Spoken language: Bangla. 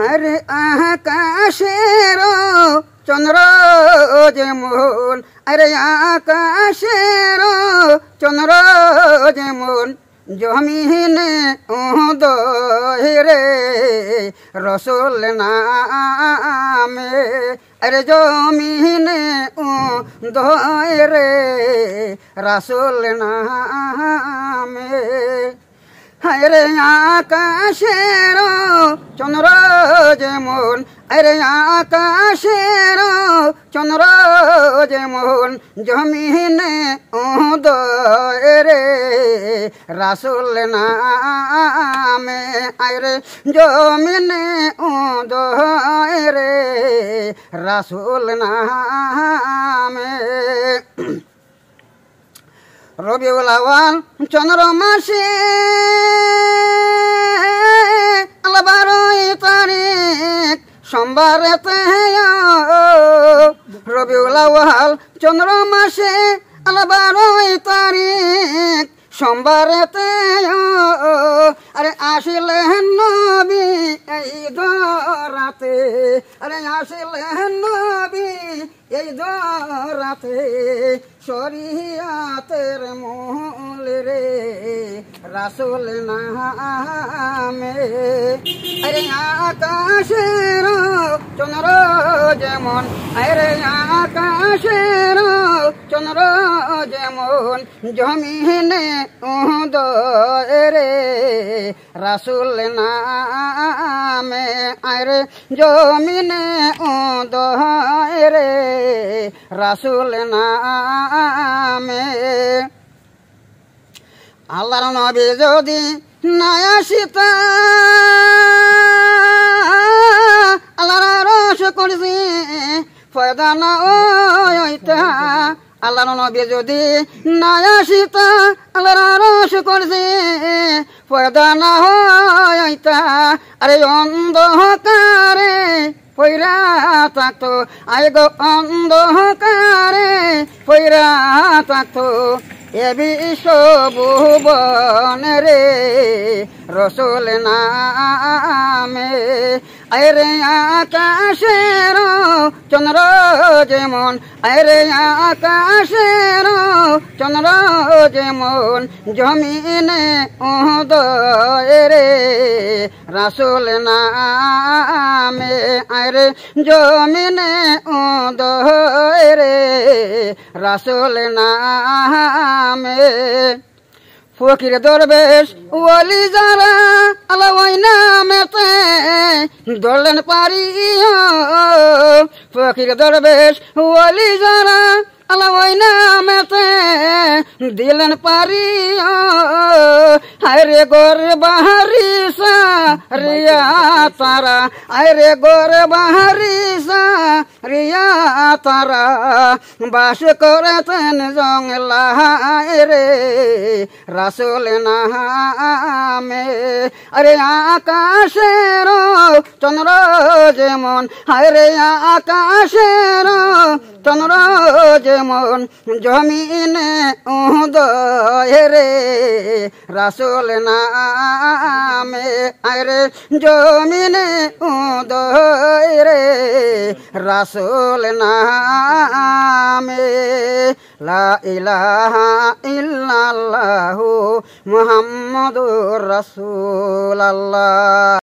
আরে আকাশের চন্দ্র যেমন আরে আকাশের চন্দ্র যেমন জমিনে রে রসুল নামে আরে জমিনে রে রসুল নামে হায় রে আকাশের চন্দ্র যেমন আরে আকাশের চন্দ্র যেমন জমিনে উদয় রে রাসুল নামে আরে জমিনে উদয় রে রাসুল নামে রবিউল আওয়াল চন্দ্র মাসে আলবারই সোমবার রবিউল আওয়াল চন্দ্র মাসে বারোই তারিখ সোমবার আরে আসিলেন নবী এই দরাতে আরে আসিলেন নবী এই দরাতে সরিয়াতের মূল রে রাসুল নামে আরে আকাশের চন্দ্র যেমন আরে আকাশের চন্দ্র যেমন জমিনে রে রাসুল নামে আরে জমিনে রে রাসুল নামে আল্লাহর নবী যদি না আসিতা করছি ফয়দা না ওইটা আল্লাহ নবী যদি না আসিতা আল্লাহর আরশ করছি ফয়দা না হইতা আরে অন্ধকারে পৈরা থাকতো আয় গো অন্ধকারে পৈরা থাকতো এ বিশ্ব ভুবন রে রসুল নামে আরে আকাশের চন্দ্র যেমন আরে আকাশের চন্দ্র যেমন জমিনে উদয় রে রাসুল নামে আরে জমিনে উদরে রাসুল নামে ফকির দরবেশ ওলি যারা আলাই ওই নামেতে দলেন পারি ফকির দরবেশ ওলি যারা আলাই ওই নামেতে দিলেন পারি হায় রে গর বাহারি রিয়া তারা আরে গোরে বাহারিসা রিয়া তারা বাস করেছেন জংলায় রে রাসুল নামে আরে আকাশের চন্দ্র যেমন আরে আকাশের চন্দ্র যেমন জমিনে উদয় রে রাসুল নামে আরে জমিনে उ রাসুল रसूल न मे ला इला